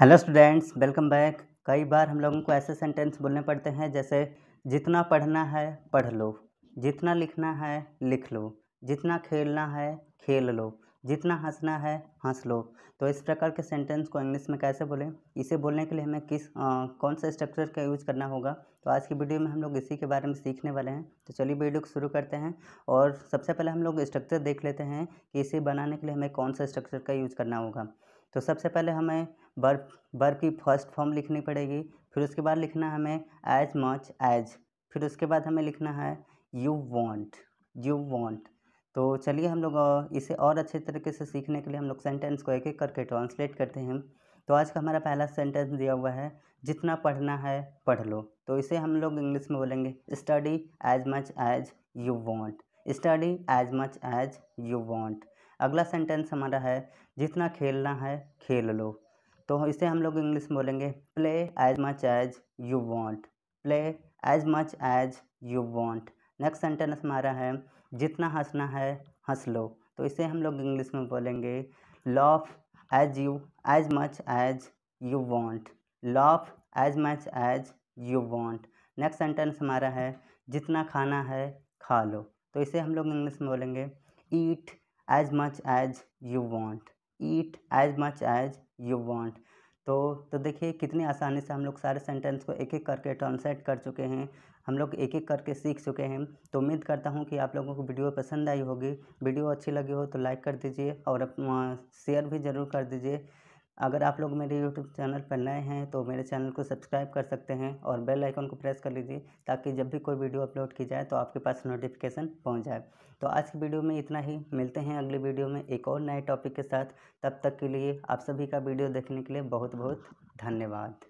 hello students welcome back कई बार हम लोगों को ऐसे सेंटेंस बोलने पड़ते हैं जैसे जितना पढ़ना है पढ़ लो जितना लिखना है लिख लो जितना खेलना है खेल लो जितना हंसना है हंस लो तो इस प्रकार के सेंटेंस को इंग्लिश में कैसे बोलें इसे बोलने के लिए हमें किस आ, कौन सा स्ट्रक्चर का यूज़ करना होगा तो आज की वीडियो में हम लोग इसी के बारे में सीखने वाले हैं तो चलिए वीडियो को शुरू करते हैं और सबसे पहले हम लोग स्ट्रक्चर देख लेते हैं कि इसे बनाने के लिए हमें कौन सा स्ट्रक्चर का यूज़ करना होगा तो सबसे पहले हमें बर्फ बर्फ की फर्स्ट फॉर्म लिखनी पड़ेगी फिर उसके बाद लिखना हमें एज मच एज फिर उसके बाद हमें लिखना है यू वॉन्ट यू वॉन्ट तो चलिए हम लोग इसे और अच्छे तरीके से सीखने के लिए हम लोग सेंटेंस को एक एक करके ट्रांसलेट करते हैं तो आज का हमारा पहला सेंटेंस दिया हुआ है जितना पढ़ना है पढ़ लो तो इसे हम लोग इंग्लिश में बोलेंगे study as much as you want study as much as you want अगला सेंटेंस हमारा है जितना खेलना है खेल लो तो इसे हम लोग इंग्लिश में बोलेंगे play as much as you want play as much as you want next sentence हमारा है जितना हंसना है हंस लो तो इसे हम लोग इंग्लिश में बोलेंगे laugh as you as much as you want laugh as much as you want next sentence हमारा है जितना खाना है खा लो तो इसे हम लोग इंग्लिश में बोलेंगे eat as much as you want eat as much as you want तो तो देखिए कितनी आसानी से हम लोग सारे सेंटेंस को एक एक करके ट्रांसलेट कर चुके हैं हम लोग एक एक करके सीख चुके हैं तो उम्मीद करता हूँ कि आप लोगों को वीडियो पसंद आई होगी वीडियो अच्छी लगी हो तो लाइक कर दीजिए और शेयर भी ज़रूर कर दीजिए अगर आप लोग मेरे यूट्यूब चैनल पर नए हैं तो मेरे चैनल को सब्सक्राइब कर सकते हैं और बेल आइकन को प्रेस कर लीजिए ताकि जब भी कोई वीडियो अपलोड की जाए तो आपके पास नोटिफिकेशन पहुंच जाए तो आज की वीडियो में इतना ही मिलते हैं अगली वीडियो में एक और नए टॉपिक के साथ तब तक के लिए आप सभी का वीडियो देखने के लिए बहुत बहुत धन्यवाद